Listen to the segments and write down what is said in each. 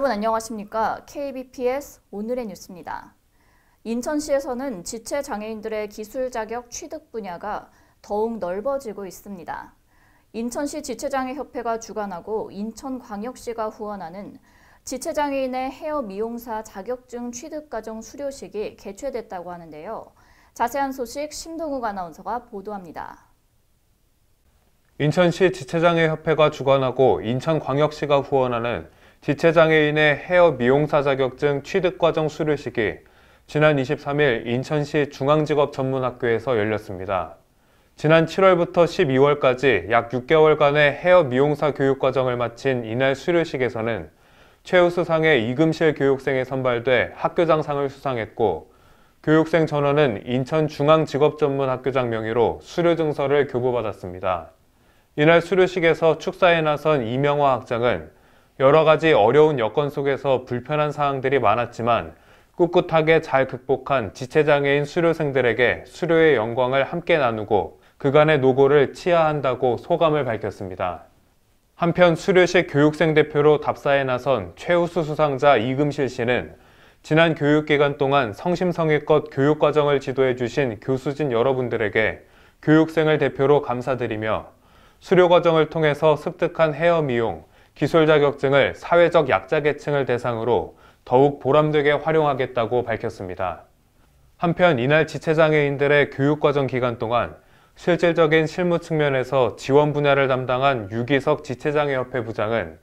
여러분 안녕하십니까? KBPS 오늘의 뉴스입니다. 인천시에서는 지체 장애인들의 기술 자격 취득 분야가 더욱 넓어지고 있습니다. 인천시 지체장애협회가 주관하고 인천광역시가 후원하는 지체장애인의 헤어 미용사 자격증 취득 과정 수료식이 개최됐다고 하는데요. 자세한 소식 심동욱 아나운서가 보도합니다. 인천시 지체장애협회가 주관하고 인천광역시가 후원하는 지체장애인의 헤어 미용사 자격증 취득과정 수료 식이 지난 23일 인천시 중앙직업전문학교에서 열렸습니다. 지난 7월부터 12월까지 약 6개월간의 헤어 미용사 교육과정을 마친 이날 수료식에서는 최우수상의 이금실 교육생에 선발돼 학교장상을 수상했고 교육생 전원은 인천중앙직업전문학교장 명의로 수료증서를 교부받았습니다. 이날 수료식에서 축사에 나선 이명화 학장은 여러 가지 어려운 여건 속에서 불편한 사항들이 많았지만 꿋꿋하게 잘 극복한 지체장애인 수료생들에게 수료의 영광을 함께 나누고 그간의 노고를 치하한다고 소감을 밝혔습니다. 한편 수료시 교육생 대표로 답사에 나선 최우수 수상자 이금실 씨는 지난 교육기간 동안 성심성의껏 교육과정을 지도해 주신 교수진 여러분들에게 교육생을 대표로 감사드리며 수료과정을 통해서 습득한 헤어 미용, 기술 자격증을 사회적 약자 계층을 대상으로 더욱 보람되게 활용하겠다고 밝혔습니다. 한편 이날 지체장애인들의 교육과정 기간 동안 실질적인 실무 측면에서 지원 분야를 담당한 유기석 지체장애협회 부장은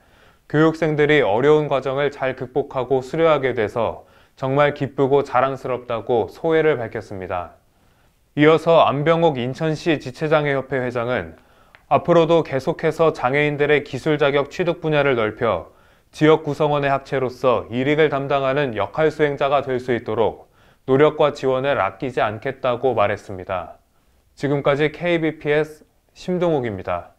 교육생들이 어려운 과정을 잘 극복하고 수료하게 돼서 정말 기쁘고 자랑스럽다고 소회를 밝혔습니다. 이어서 안병옥 인천시 지체장애협회 회장은 앞으로도 계속해서 장애인들의 기술 자격 취득 분야를 넓혀 지역 구성원의 합체로서 일익을 담당하는 역할 수행자가 될 수 있도록 노력과 지원을 아끼지 않겠다고 말했습니다. 지금까지 KBPS 심동욱입니다.